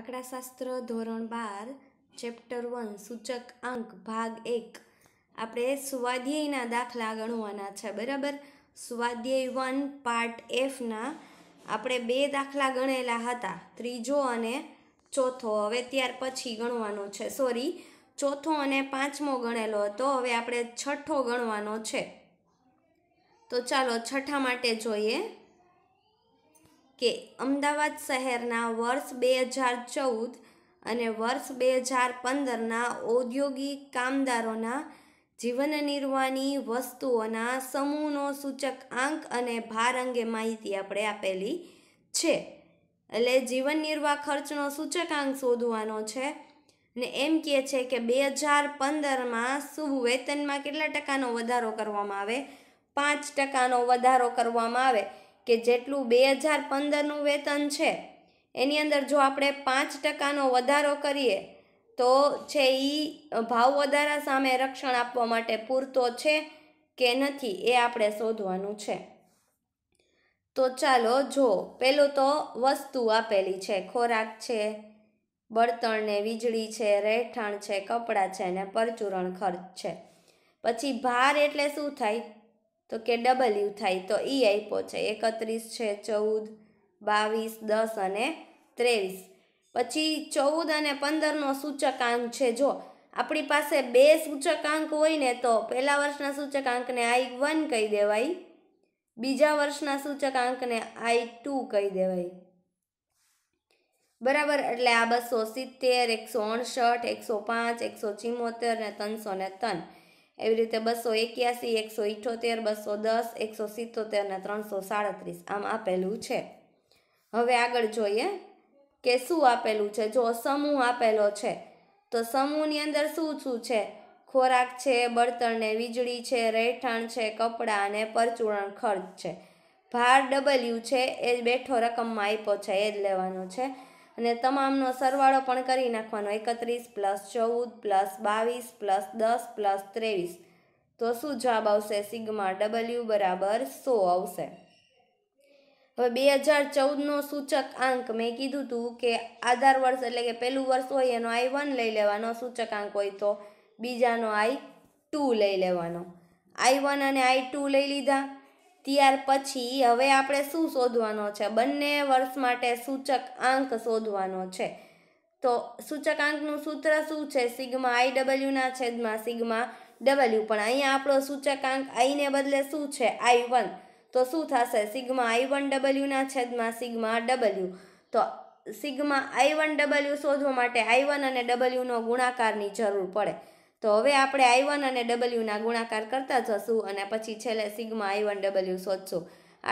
આંકડાશાસ્ત્ર ધોરણ બાર chapter one સૂચક અંક ભાગ એક આપણે સ્વાધ્યાયના દાખલા ગણવાના છે બરાબર સ્વાધ્યાય વન પાર્ટ એફના આપણે બે દાખલા ગણેલા હતા ત્રીજો અને ચોથો હવે ત્યાર પછી ગણવાનો છે સોરી ચોથો અને પાંચમો ગણેલો હતો હવે આપણે છઠ્ઠો ગણવાનો છે તો ચાલો છઠ્ઠા માટે જોઈએ કે અમદાવાદ શહેરના વર્ષ બે હજાર ચૌદ અને વર્ષ બે હજાર પંદરના ઔદ્યોગિક કામદારોના જીવન નિર્વાહની વસ્તુઓના સમૂહનો સૂચક આંક અને ભાર અંગે માહિતી આપણે આપેલી છે એટલે જીવન નિર્વાહ ખર્ચનો સૂચકાંક શોધવાનો છે ને એમ કહે છે કે બે હજાર પંદરમાં શું વેતનમાં કેટલા ટકાનો વધારો કરવામાં આવે પાંચ ટકાનો વધારો કરવામાં આવે કે જેટલું બે હજાર પંદરનું વેતન છે એની અંદર જો આપણે પાંચ ટકાનો વધારો કરીએ તો છે એ ભાવ વધારા સામે રક્ષણ આપવા માટે પૂરતો છે કે નથી એ આપણે શોધવાનું છે તો ચાલો જો પેલું તો વસ્તુ આપેલી છે ખોરાક છે બળતણ ને વીજળી છે રહેઠાણ છે કપડાં છે ને પરચુરણ ખર્ચ છે પછી ભાર એટલે શું થાય તો કે ડબલ્યુ થાય તો ઈ e આપ્યો છે એકત્રીસ છે ચૌદ બાવીસ દસ અને ત્રેવીસ પછી ચૌદ અને પંદરનો સૂચકાંક છે જો આપણી પાસે બે સૂચકાંક હોય ને તો પહેલા વર્ષના સૂચકાંકને આઈ વન કહી દેવાય બીજા વર્ષના સૂચકાંકને આઈ ટુ કહી દેવાય બરાબર એટલે આ બસો સિત્તેર એકસો અડસઠ એકસો પાંચ એકસો ચિમોતેર ને ત્રણસો ને ત્રણ એવી રીતે બસો એક્યાસી એકસો ઇઠોતેર બસો દસ એકસો સિત્તોતેર ને ત્રણસો સાડત્રીસ આમ આપેલું છે હવે આગળ જોઈએ કે શું આપેલું છે જો સમૂહ આપેલો છે તો સમૂહની અંદર શું શું છે ખોરાક છે બળતણને વીજળી છે રહેઠાણ છે કપડાં અને પરચૂરણ ખર્ચ છે ભાર ડબલ્યુ છે એ બેઠો રકમમાં આપ્યો છે એ જ લેવાનો છે અને તમામનો સરવાળો પણ કરી નાખવાનો એકત્રીસ પ્લસ ચૌદ પ્લસ બાવીસ પ્લસ દસ પ્લસ ત્રેવીસ તો શું જવાબ આવશે સિગ્મા ડબલ્યુ બરાબર સો આવશે હવે બે હજાર ચૌદનો સૂચક આંક મેં કીધું હતું કે આધાર વર્ષ એટલે કે પહેલું વર્ષ હોય એનો આઈ વન લઈ લેવાનો સૂચક આંક હોય તો બીજાનો આઈ ટુ લઈ લેવાનો આઈ વન અને આઈ ટુ લઈ લીધા ત્યાર પછી હવે આપણે શું શોધવાનો છે બંને વર્ષ માટે સૂચક આંક શોધવાનો છે તો સૂચકાંકનું સૂત્ર શું છે સિગ્મા આઈ ડબલ્યુના છેદમાં સિગ્મા ડબલ્યુ પણ અહીંયા આપણો સૂચકાંક આઈને બદલે શું છે આઈ વન તો શું થશે સિગમા આઈ વન ડબલ્યુના છેદમાં સિગ્મા ડબલ્યુ તો સિગ્મા આઈ વન ડબલ્યુ શોધવા માટે આઈ વન અને ડબલ્યુનો ગુણાકારની જરૂર પડે તો હવે આપણે આઈ વન અને ડબલ્યુના ગુણાકાર કરતા જશું અને પછી છેલ્લે સિગ્મા આઈ વન ડબલ્યુ શોધશો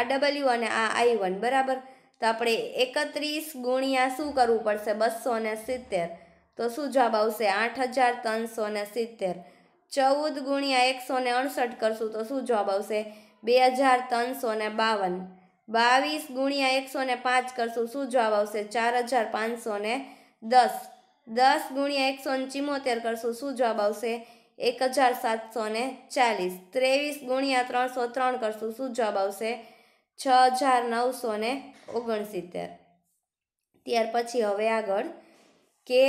આ ડબલ્યુ અને આ આઈ વન બરાબર તો આપણે એકત્રીસ ગુણ્યા શું કરવું પડશે બસો ને સિત્તેર તો શું જવાબ આવશે આઠ હજાર ત્રણસો ને સિત્તેર ચૌદ ગુણ્યા એકસો ને અડસઠ કરશું તો શું જવાબ આવશે બે હજાર ત્રણસો ને બાવન બાવીસ ગુણ્યા એકસો ને પાંચ કરશું શું જવાબ આવશે ચાર હજાર પાંચસો ને દસ દસ ગુણ્યા એકસો ચિમોતેર કરશું શું જવાબ આવશે એક હજાર સાતસો ને ચાલીસ ત્રેવીસ ગુણ્યા ત્રણસો ત્રણ કરશું શું જવાબ આવશે છ હજાર નવસો ને ઓગણસિત્તેર ત્યાર પછી હવે આગળ કે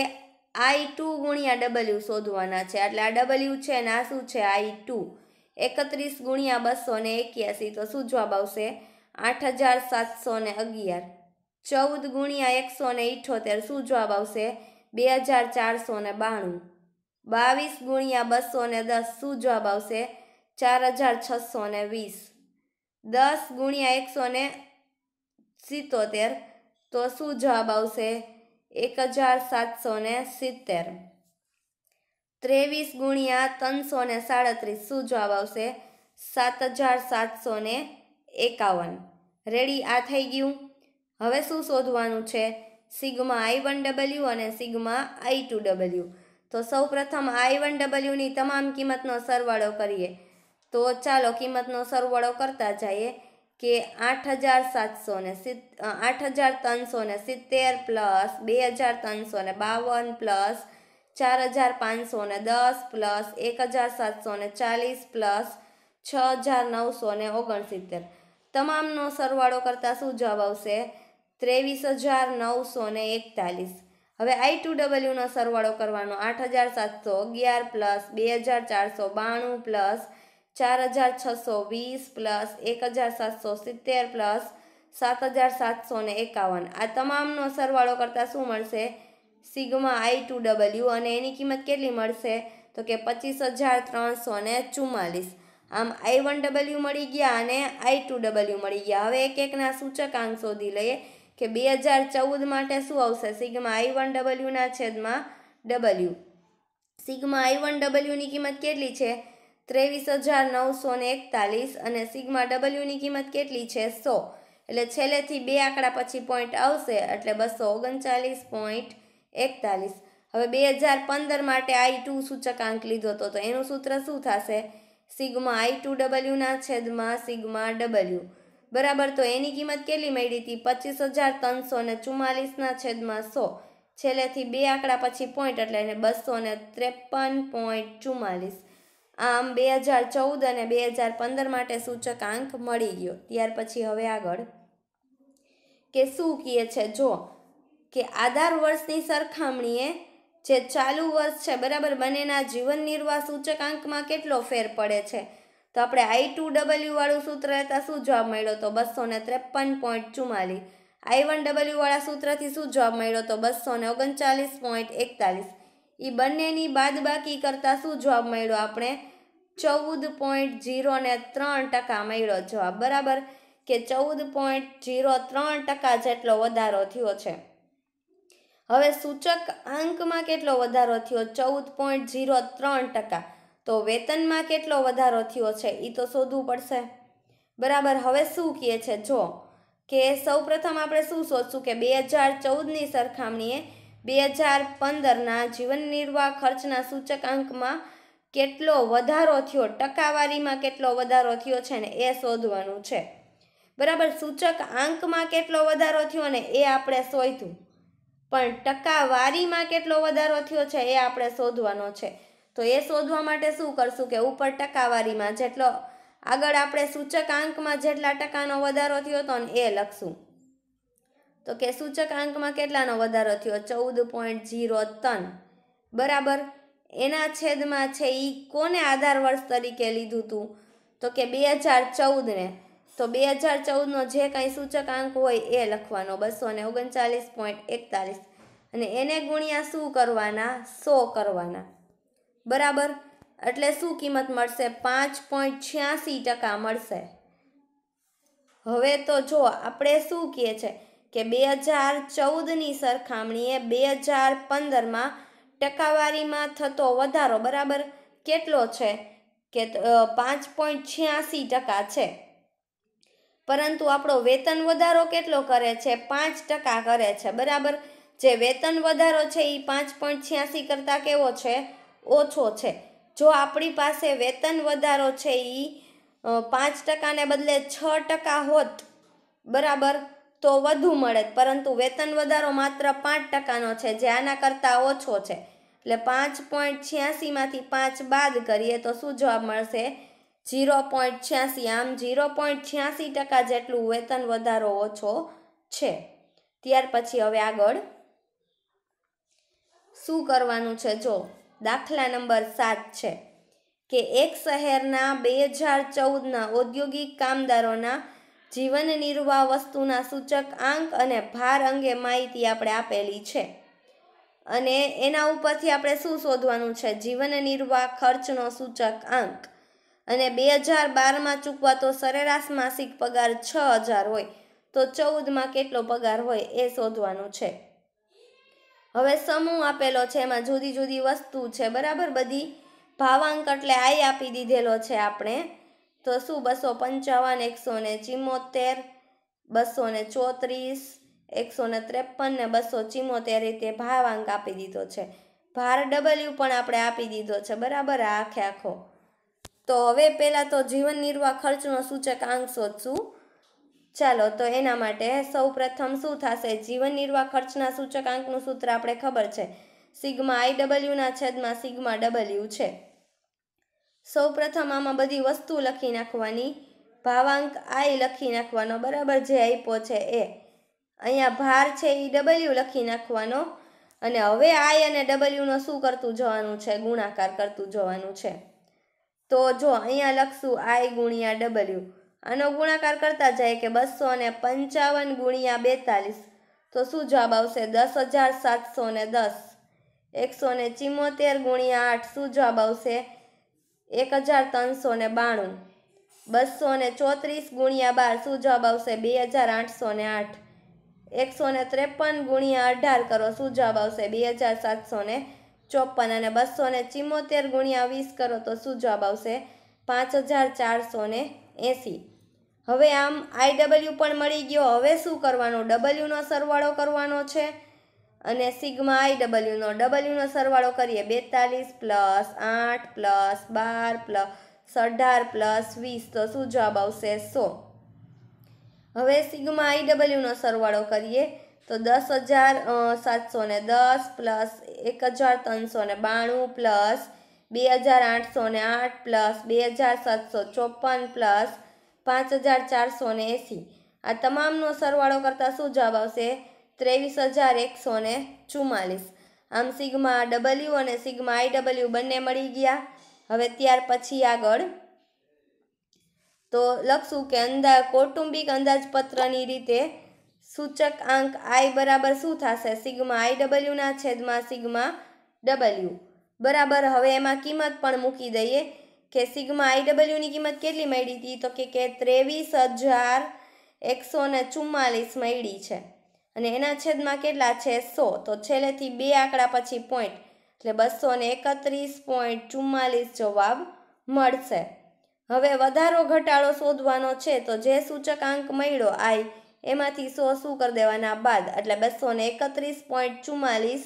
આઈ ટુ ગુણ્યા ડબલ્યુ શોધવાના છે એટલે આ ડબલ્યુ છે ને આ શું છે આઈ ટુ એકત્રીસ ગુણ્યા બસો ને એક્યાસી તો શું જવાબ આવશે આઠ હજાર સાતસો ને અગિયાર ચૌદ ગુણ્યા એકસો ને ઇઠોતેર શું જવાબ આવશે બે હજાર ચારસો ને બાણું બાવીસ ગુણ્યા બસો ને દસ શું જવાબ આવશે ચાર હજાર છસો ને વીસ દસ ગુણ્યા એકસો ને સિત્તોતેર તો શું જવાબ આવશે એક હજાર સાતસો ને સિત્તેર ત્રેવીસ ગુણ્યા ત્રણસો ને સાડત્રીસ શું જવાબ આવશે સાત હજાર સાતસો ને એકાવન રેડી આ થઈ ગયું હવે શું શોધવાનું છે સિગ્મા આઈ વન ડબલ્યુ અને સિગ્મા આઈ ટુ ડબલ્યુ તો સૌ પ્રથમ આઈ વન ડબલ્યુની તમામ કિંમતનો સરવાળો કરીએ તો ચાલો કિંમતનો સરવાળો કરતા જઈએ કે આઠ હજાર સાતસો ને આઠ હજાર ત્રણસો ને સિત્તેર પ્લસ બે હજાર ત્રણસો ને બાવન પ્લસ ચાર હજાર પાંચસો ને દસ પ્લસ એક હજાર સાતસો ને ચાલીસ પ્લસ છ હજાર નવસો ને ઓગણસિત્તેર તમામનો સરવાળો કરતાં શું જવાબ આવશે ત્રેવીસ હજાર નવસો ને એકતાલીસ હવે આઈ ટુ ડબલ્યુનો સરવાળો કરવાનો આઠ હજાર સાતસો અગિયાર પ્લસ બે હજાર ચારસો બાણું પ્લસ ચાર હજાર છસો વીસ પ્લસ એક હજાર સાતસો સિત્તેર પ્લસ સાત હજાર સાતસો ને એકાવન આ તમામનો સરવાળો કરતાં શું મળશે સિગ્મા આઈ ટુ ડબલ્યુ અને એની કિંમત કેટલી મળશે તો કે પચીસ હજાર ત્રણસો ને ચુમ્માલીસ આમ આઈ વન ડબલ્યુ મળી ગયા અને આઈ ટુ ડબલ્યુ મળી ગયા હવે એક એકના સૂચકાંક શોધી લઈએ કે બે હજાર ચૌદ માટે શું આવશે સિગ્મા આઈ વન ડબલ્યુના છેદમાં ડબલ્યુ સિગ્મા આઈ વન ડબલ્યુની કિંમત કેટલી છે ત્રેવીસ હજાર નવસો ને એકતાલીસ અને સિગ્મા ડબલ્યુની કિંમત કેટલી છે સો એટલે છેલ્લેથી બે આંકડા પછી પોઈન્ટ આવશે એટલે બસો ઓગણચાલીસ પોઈન્ટ એકતાલીસ હવે બે હજાર પંદર માટે આઈ ટુ સૂચકાંક લીધો હતો તો એનું સૂત્ર શું થશે સિગ્મા આઈ ટુ ડબલ્યુના છેદમાં સિગમા ડબલ્યુ બરાબર તો એની કિંમત કેટલી મળી હતી પચીસ હજાર ત્રણસો ને ચુમ્માલીસના છેદમાં સો છેલ્લેથી બે આંકડા પછી પોઈન્ટ એટલે એને બસો ને ત્રેપન પોઈન્ટ ચુમ્માલીસ આમ બે હજાર ચૌદ અને બે હજાર પંદર માટે સૂચક આંક મળી ગયો ત્યાર પછી હવે આગળ કે શું કહે છે જો કે આધાર વર્ષની સરખામણીએ જે ચાલુ વર્ષ છે બરાબર બંનેના જીવન નિર્વાહ સૂચકાંકમાં કેટલો ફેર પડે છે તો આપણે આઈ ટુ વાળું સૂત્ર હતા શું જવાબ મળ્યો તો બસો ને ત્રેપન પોઈન્ટ ચુમ્માલીસ આઈ વન ડબલ્યુવાળા સૂત્રથી શું જવાબ મળ્યો તો બસો ને ઓગણચાલીસ પોઈન્ટ એકતાલીસ એ બંનેની બાદબાકી કરતાં શું જવાબ મળ્યો આપણે ચૌદ પોઈન્ટ જીરો ને ત્રણ ટકા મળ્યો જવાબ બરાબર કે ચૌદ પોઈન્ટ જીરો ત્રણ ટકા જેટલો વધારો થયો છે હવે સૂચક અંકમાં કેટલો વધારો થયો ચૌદ પોઈન્ટ ઝીરો ત્રણ ટકા તો વેતનમાં કેટલો વધારો થયો છે એ તો શોધવું પડશે બરાબર હવે શું કહે છે જો કે સૌપ્રથમ આપણે શું શોધશું કે બે હજાર ચૌદની સરખામણીએ બે હજાર પંદરના જીવન નિર્વાહ ખર્ચના સૂચકાંકમાં કેટલો વધારો થયો ટકાવારીમાં કેટલો વધારો થયો છે ને એ શોધવાનું છે બરાબર સૂચક આંકમાં કેટલો વધારો થયો ને એ આપણે શોધ્યું પણ ટકાવારીમાં કેટલો વધારો થયો છે એ આપણે શોધવાનો છે તો એ શોધવા માટે શું કરશું કે ઉપર ટકાવારીમાં જેટલો આગળ આપણે સૂચકાંકમાં જેટલા ટકાનો વધારો થયો હતો ને એ લખશું તો કે સૂચકાંકમાં કેટલાનો વધારો થયો ચૌદ પોઈન્ટ જીરો ત્રણ બરાબર એના છેદમાં છે એ કોને આધાર વર્ષ તરીકે લીધું હતું તો કે બે હજાર ચૌદને તો બે હજાર ચૌદનો જે કાંઈ સૂચકાંક હોય એ લખવાનો બસો ને ઓગણચાલીસ પોઈન્ટ એકતાલીસ અને એને ગુણ્યા શું કરવાના સો કરવાના બરાબર એટલે શું કિંમત મળશે પાંચ પોઈન્ટ છ્યાસી ટકા મળશે હવે તો જો આપણે શું કહે છે કે બે હજાર ચૌદની સરખામણીએ બે હજાર પંદરમાં ટકાવારીમાં થતો વધારો બરાબર કેટલો છે કે પાંચ પોઈન્ટ છ્યાસી ટકા છે પરંતુ આપણો વેતન વધારો કેટલો કરે છે પાંચ ટકા કરે છે બરાબર જે વેતન વધારો છે એ પાંચ પોઈન્ટ છ્યાસી કરતાં કેવો છે ઓછો છે જો આપણી પાસે વેતન વધારો છે એ પાંચ ટકાને બદલે છ ટકા હોત બરાબર તો વધુ મળે પરંતુ વેતન વધારો માત્ર પાંચ ટકાનો છે જે આના કરતાં ઓછો છે એટલે પાંચ પોઈન્ટ છ્યાસીમાંથી પાંચ બાદ કરીએ તો શું જવાબ મળશે જીરો પોઈન્ટ છ્યાસી આમ જીરો પોઈન્ટ છ્યાસી ટકા જેટલું વેતન વધારો ઓછો છે ત્યાર પછી હવે આગળ શું કરવાનું છે જો દાખલા નંબર સાત છે કે એક શહેરના બે હજાર ચૌદના ઔદ્યોગિક કામદારોના જીવન નિર્વાહ વસ્તુના સૂચક આંક અને ભાર અંગે માહિતી આપણે આપેલી છે અને એના ઉપરથી આપણે શું શોધવાનું છે જીવન નિર્વાહ ખર્ચનો સૂચક આંક અને બે હજાર બારમાં ચૂકવાતો સરેરાશ માસિક પગાર છ હજાર હોય તો ચૌદમાં કેટલો પગાર હોય એ શોધવાનું છે હવે સમૂહ આપેલો છે એમાં જુદી જુદી વસ્તુ છે બરાબર બધી ભાવાંક એટલે આઈ આપી દીધેલો છે આપણે તો શું બસો પંચાવન એકસો ને ચિમોતેર બસો ને ચોત્રીસ એકસો ને ત્રેપન ને બસો ચિમોતેર રીતે ભાવાંક આપી દીધો છે ભાર ડબલ્યુ પણ આપણે આપી દીધો છે બરાબર આખે આખો તો હવે પહેલાં તો જીવન નિર્વાહ ખર્ચનો સૂચક આંક શોધશું ચાલો તો એના માટે સૌ પ્રથમ શું થશે જીવન નિર્વાહ ખર્ચના સૂચકાંકનું સૂત્ર આપણે ખબર છે સિગ્મા આઈ ડબલ્યુના છેદમાં સિગ્મા ડબલ્યુ છે સૌ પ્રથમ આમાં બધી વસ્તુ લખી નાખવાની ભાવાંક આઈ લખી નાખવાનો બરાબર જે આપ્યો છે એ અહીંયા ભાર છે એ ડબલ્યુ લખી નાખવાનો અને હવે આઈ અને ડબલ્યુનો શું કરતું જવાનું છે ગુણાકાર કરતું જવાનું છે તો જો અહીંયા લખશું આઈ ગુણ્યા ડબલ્યુ આનો ગુણાકાર કરતા જાય કે બસો ને પંચાવન ગુણ્યા બેતાલીસ તો શું જવાબ આવશે દસ હજાર સાતસો ને દસ એકસો ને ચિમોતેર ગુણ્યા આઠ શું જવાબ આવશે એક હજાર ત્રણસો ને બાણું બસો ને ચોત્રીસ ગુણ્યા બાર શું જવાબ આવશે બે હજાર આઠસો ને આઠ એકસો ને ત્રેપન ગુણ્યા અઢાર કરો શું જવાબ આવશે બે હજાર સાતસો ને ચોપન અને બસો ને ચિમોતેર ગુણ્યા વીસ કરો તો શું જવાબ આવશે પાંચ હજાર ચારસો ને એંસી હવે આમ આઈ ડબલ્યુ પણ મળી ગયો હવે શું કરવાનો ડબલ્યુનો સરવાળો કરવાનો છે અને સિગ્મા આઈ ડબલ્યુનો ડબલ્યુનો સરવાળો કરીએ બેતાલીસ પ્લસ આઠ પ્લસ બાર પ્લસ અઢાર પ્લસ વીસ તો શું જવાબ આવશે સો હવે સિગ્મા આઈ ડબલ્યુનો સરવાળો કરીએ તો દસ હજાર સાતસો ને દસ પ્લસ એક હજાર ત્રણસો ને બાણું પ્લસ બે હજાર આઠસો ને આઠ પ્લસ બે હજાર સાતસો ચોપન પ્લસ પાંચ હજાર ચારસો ને એંસી આ તમામનો સરવાળો કરતાં શું જવાબ આવશે ત્રેવીસ હજાર એકસો ને ચુમ્માલીસ આમ સિગમા ડબલ્યુ અને સિગમા આઈ ડબલ્યુ બંને મળી ગયા હવે ત્યાર પછી આગળ તો લખશું કે અંદા કૌટુંબિક અંદાજપત્રની રીતે સૂચક આંક આઈ બરાબર શું થશે સિગ્મા આઈ ડબલ્યુના છેદમાં સિગ્મા ડબલ્યુ બરાબર હવે એમાં કિંમત પણ મૂકી દઈએ કે સિગ્મા આઈડબલ્યુની કિંમત કેટલી મળી હતી તો કે કે ત્રેવીસ હજાર એકસો ને ચુમ્માલીસ મળી છે અને એના છેદમાં કેટલા છે સો તો છેલ્લેથી બે આંકડા પછી પોઈન્ટ એટલે બસો ને એકત્રીસ પોઈન્ટ ચુમ્માલીસ જવાબ મળશે હવે વધારો ઘટાડો શોધવાનો છે તો જે સૂચકાંક મળ્યો આઈ એમાંથી સો શું કરી દેવાના બાદ એટલે બસો ને એકત્રીસ પોઈન્ટ ચુમ્માલીસ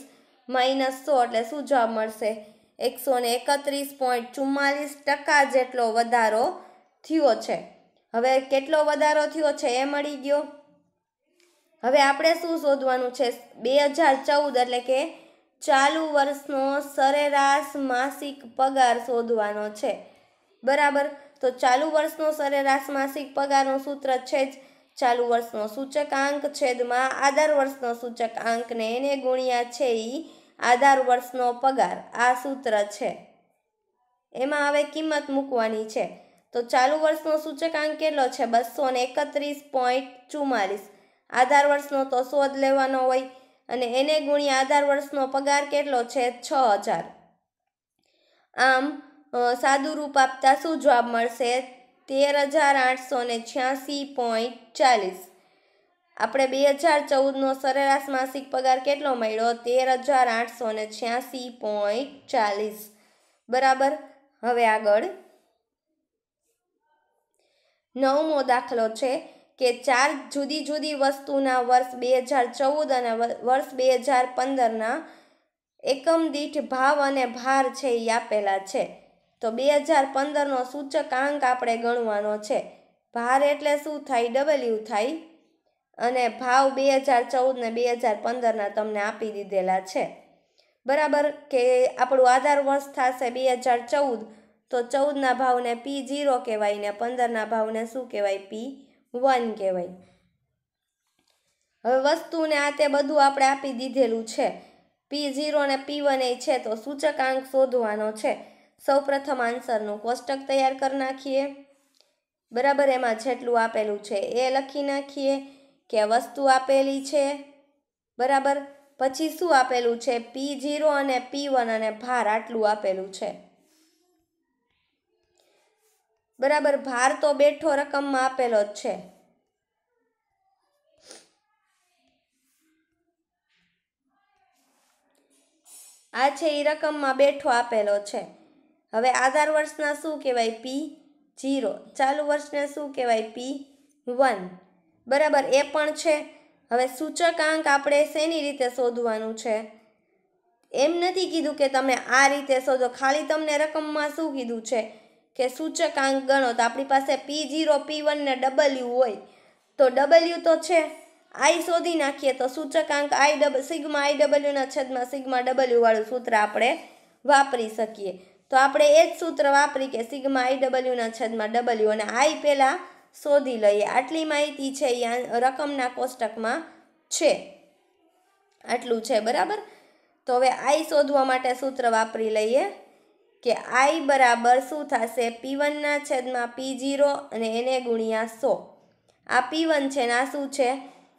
માઇનસ સો એટલે શું જવાબ મળશે એકસો ને એકત્રીસ પોઈન્ટ ચુમ્માલીસ ટકા જેટલો વધારો થયો છે હવે કેટલો વધારો થયો છે એ મળી ગયો હવે આપણે શું શોધવાનું છે બે હજાર ચૌદ એટલે કે ચાલુ વર્ષનો સરેરાશ માસિક પગાર શોધવાનો છે બરાબર તો ચાલુ વર્ષનો સરેરાશ માસિક પગારનો સૂત્ર છે જ ચાલુ વર્ષનો સૂચકાંક છેદમાં આધાર વર્ષનો સૂચકાંકને એને ગુણ્યા છે એ આધાર વર્ષનો પગાર આ સૂત્ર છે એમાં હવે કિંમત મૂકવાની છે તો ચાલુ વર્ષનો સૂચકાંક કેટલો છે બસો ને એકત્રીસ પોઈન્ટ ચુમ્માલીસ આધાર વર્ષનો તો શોધ લેવાનો હોય અને એને ગુણ્યા આધાર વર્ષનો પગાર કેટલો છે છ હજાર આમ સાદું રૂપ આપતા શું જવાબ મળશે તેર હજાર આઠસો ને છ્યાસી પોઈન્ટ ચાલીસ આપણે બે હજાર ચૌદનો સરેરાશ માસિક પગાર કેટલો મળ્યો તેર હજાર આઠસો ને છ્યાસી પોઈન્ટ ચાલીસ બરાબર હવે આગળ નવમો દાખલો છે કે ચાર જુદી જુદી વસ્તુના વર્ષ બે હજાર ચૌદ અને વર્ષ બે હજાર પંદરના એકમ દીઠ ભાવ અને ભાર છે એ આપેલા છે તો બે હજાર પંદરનો સૂચકાંક આપણે ગણવાનો છે ભાર એટલે શું થાય ડબલ્યુ થાય અને ભાવ બે હજાર ચૌદ ને બે હજાર પંદરના તમને આપી દીધેલા છે બરાબર કે આપણું આધાર વર્ષ થશે બે હજાર ચૌદ તો ચૌદના ભાવને પી જીરો કહેવાય ને પંદરના ભાવને શું કહેવાય પી વન કહેવાય હવે વસ્તુને આ તે બધું આપણે આપી દીધેલું છે પી ઝીરો ને પી વન એ છે તો સૂચકાંક શોધવાનો છે સૌ પ્રથમ આન્સરનું કોષ્ટક તૈયાર કરી નાખીએ બરાબર એમાં જેટલું આપેલું છે એ લખી નાખીએ કે વસ્તુ આપેલી છે બરાબર પછી શું આપેલું છે પી જીરો અને પી વન અને ભાર આટલું આપેલું છે બરાબર ભાર તો બેઠો રકમમાં આપેલો જ છે આ છે એ રકમમાં બેઠો આપેલો છે હવે આધાર વર્ષના શું કહેવાય પી જીરો ચાલુ વર્ષને શું કહેવાય પી વન બરાબર એ પણ છે હવે સૂચકાંક આપણે શેની રીતે શોધવાનું છે એમ નથી કીધું કે તમે આ રીતે શોધો ખાલી તમને રકમમાં શું કીધું છે કે સૂચકાંક ગણો તો આપણી પાસે પી જીરો પી વન ને ડબલ્યુ હોય તો ડબલ્યુ તો છે આઈ શોધી નાખીએ તો સૂચકાંક આઈ ડબલ સિગ્મા આઈ ડબલ્યુના છેદમાં સિગ્મા ડબલ્યુવાળું સૂત્ર આપણે વાપરી શકીએ તો આપણે એ જ સૂત્ર વાપરી કે સિગમા આઈ ડબલ્યુના છેદમાં ડબલ્યુ અને આઈ પહેલાં શોધી લઈએ આટલી માહિતી છે એ રકમના કોષ્ટકમાં છે આટલું છે બરાબર તો હવે આઈ શોધવા માટે સૂત્ર વાપરી લઈએ કે આઈ બરાબર શું થશે પી વનના છેદમાં પી જીરો અને એને ગુણ્યા સો આ પી વન છે ને આ શું છે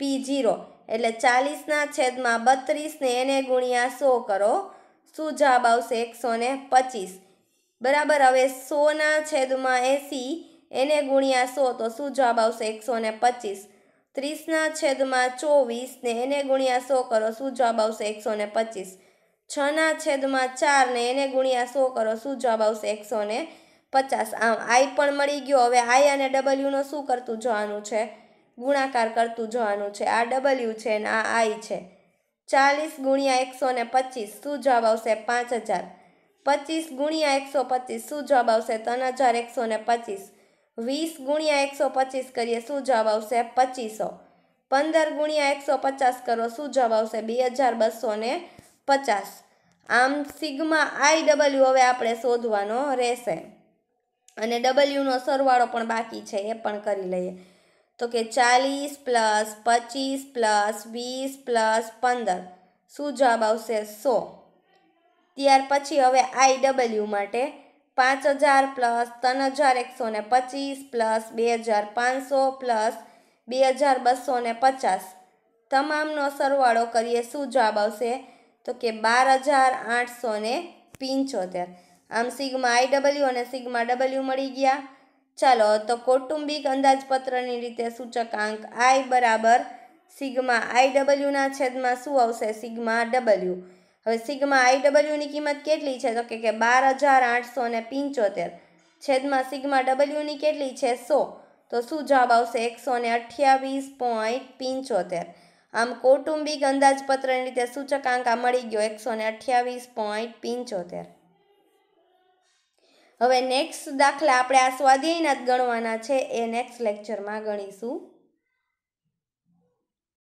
પી જીરો એટલે ચાલીસના છેદમાં બત્રીસને એને ગુણ્યા સો કરો શું જવાબ આવશે એકસો ને પચીસ બરાબર હવે સોના છેદમાં એસી એને ગુણ્યા સો તો શું જવાબ આવશે એકસો ને પચીસ ત્રીસના છેદમાં ચોવીસ ને એને ગુણ્યા સો કરો શું જવાબ આવશે એકસો ને પચીસ છના છેદમાં ચાર ને એને ગુણ્યા સો કરો શું જવાબ આવશે એકસો ને પચાસ આમ આઈ પણ મળી ગયો હવે આઈ અને ડબલ્યુનો શું કરતું જવાનું છે ગુણાકાર કરતું જવાનું છે આ ડબલ્યુ છે ને આ આઈ છે ચાલીસ ગુણ્યા એકસો ને પચીસ શું જવાબ આવશે પાંચ હજાર પચીસ ગુણ્યા એકસો પચીસ શું જવાબ આવશે ત્રણ હજાર એકસો ને પચીસ વીસ ગુણ્યા એકસો પચીસ કરીએ શું જવાબ આવશે પચીસો પંદર ગુણ્યા એકસો પચાસ કરો શું જવાબ આવશે બે હજાર બસો ને પચાસ આમ સિગ્મા આઈ ડબલ્યુ હવે આપણે શોધવાનો રહેશે અને ડબલ્યુનો સરવાળો પણ બાકી છે એ પણ કરી લઈએ તો કે ચાલીસ પ્લસ પચીસ પ્લસ વીસ પ્લસ પંદર શું જવાબ આવશે સો ત્યાર પછી હવે આઈ ડબલ્યુ માટે પાંચ હજાર પ્લસ ત્રણ હજાર એકસો ને પચીસ પ્લસ બે હજાર પાંચસો પ્લસ બે હજાર બસો ને પચાસ તમામનો સરવાળો કરીએ શું જવાબ આવશે તો કે બાર હજાર આઠસો ને પંચોતેર આમ સિગ્મા આઈ ડબલ્યુ અને સિગમા ડબલ્યુ મળી ગયા ચાલો તો કૌટુંબિક અંદાજપત્રની રીતે સૂચકાંક આઈ બરાબર સિગ્મા આઈ ડબલ્યુના છેદમાં શું આવશે સિગ્મા ડબલ્યુ હવે સિગ્મા આઈ ડબલ્યુની કિંમત કેટલી છે તો કે કે બાર હજાર આઠસો ને પંચોતેર છેદમાં સિગ્મા ડબલ્યુની કેટલી છે સો તો શું જવાબ આવશે એકસો ને અઠ્યાવીસ પોઈન્ટ પંચોતેર આમ કૌટુંબિક અંદાજપત્રની રીતે સૂચકાંકા મળી ગયો એકસો ને અઠ્યાવીસ પોઈન્ટ પંચોતેર હવે નેક્સ્ટ દાખલા આપણે આ સ્વાધ્યાયના જ ગણવાના છે એ નેક્સ્ટ લેક્ચરમાં ગણીશું